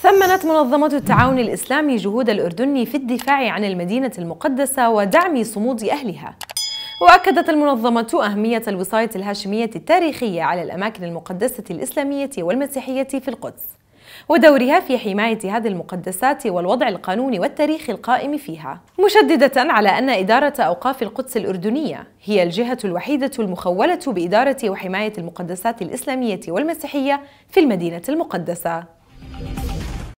ثمنت منظمة التعاون الإسلامي جهود الأردن في الدفاع عن المدينة المقدسة ودعم صمود أهلها وأكدت المنظمة أهمية الوصاية الهاشمية التاريخية على الأماكن المقدسة الإسلامية والمسيحية في القدس ودورها في حماية هذه المقدسات والوضع القانوني والتاريخي القائم فيها مشددة على أن إدارة أوقاف القدس الأردنية هي الجهة الوحيدة المخولة بإدارة وحماية المقدسات الإسلامية والمسيحية في المدينة المقدسة